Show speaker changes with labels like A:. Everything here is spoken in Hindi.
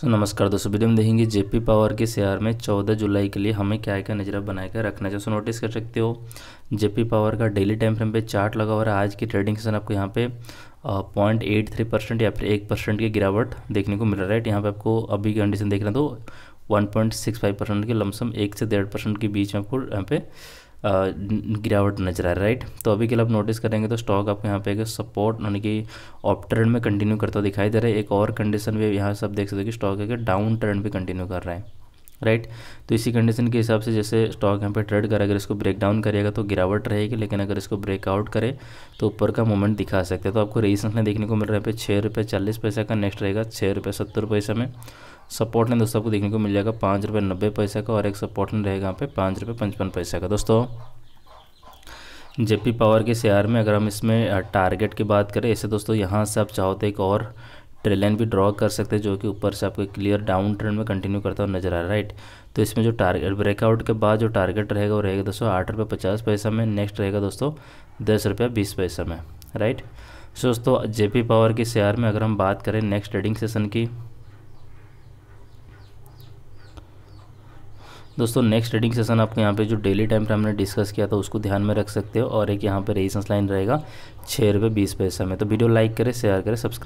A: सो नमस्कार दोस्तों वीडियो में देखेंगे जेपी पावर के शेयर में 14 जुलाई के लिए हमें क्या क्या नजरा बनाकर रखना चाहिए सो नोटिस कर सकते हो जेपी पावर का डेली टाइम फ्रेम पे चार्ट लगा हुआ है आज की ट्रेडिंग सेशन आपको यहाँ पे पॉइंट एट थ्री परसेंट या फिर एक परसेंट की गिरावट देखने को मिल रहा है यहाँ पर आपको अभी की कंडीशन देख रहे हैं तो one point six five percent के लमसम एक से डेढ़ परसेंट के बीच में आपको यहाँ पे गिरावट नजर आ रहा है राइट तो अभी के लिए आप नोटिस करेंगे तो स्टॉक आपको यहाँ पे एक सपोर्ट यानी कि अप ट्रेंड में कंटिन्यू करता दिखाई दे रहा है एक और कंडीशन भी यहाँ से आप देख सकते हो कि स्टॉक एक डाउन ट्रेंड भी कंटिन्यू कर रहा है राइट right? तो इसी कंडीशन के हिसाब से जैसे स्टॉक यहाँ पे ट्रेड करे अगर इसको ब्रेक डाउन करेगा तो गिरावट रहेगी लेकिन अगर इसको ब्रेकआउट करे तो ऊपर का मोमेंट दिखा सकते हैं तो आपको रेजिस्टेंस में देखने को मिल रहा है पे छः रुपये चालीस पैसा का नेक्स्ट रहेगा छः रुपये सत्तर पैसा में सपोर्टन दोस्तों आपको देखने को मिल जाएगा पाँच रुपये नब्बे पैसा का और एक सपोर्टन रहेगा यहाँ पे पाँच रुपये पचपन पैसा का दोस्तों जेपी पावर के शेयर में अगर हम इसमें टारगेट की बात करें ऐसे दोस्तों यहाँ से आप चाहो तो एक और ट्रेल लाइन भी ड्रॉ कर सकते हैं जो कि ऊपर से आपको क्लियर डाउन ट्रेंड में कंटिन्यू करता हुआ नजर आ रहा है राइट तो इसमें जो टारगेट ब्रेकआउट के बाद जो टारगेट रहेगा वो रहेगा दोस्तों आठ रुपये पचास पैसा में नेक्स्ट रहेगा दोस्तों दस रुपये बीस पैसा में राइट सो दोस्तों जेपी पावर के शेयर में अगर हम बात करें नेक्स्ट ट्रेडिंग सेशन की दोस्तों नेक्स्ट ट्रेडिंग सेशन आपको यहाँ पे जो डेली टाइम पर हमने डिस्कस किया था उसको ध्यान में रख सकते हो और एक यहाँ पे रेजिस्टेंस लाइन रहेगा छः रुपये बीस पैसा में तो वीडियो लाइक करें शेयर करें सब्सक्राइब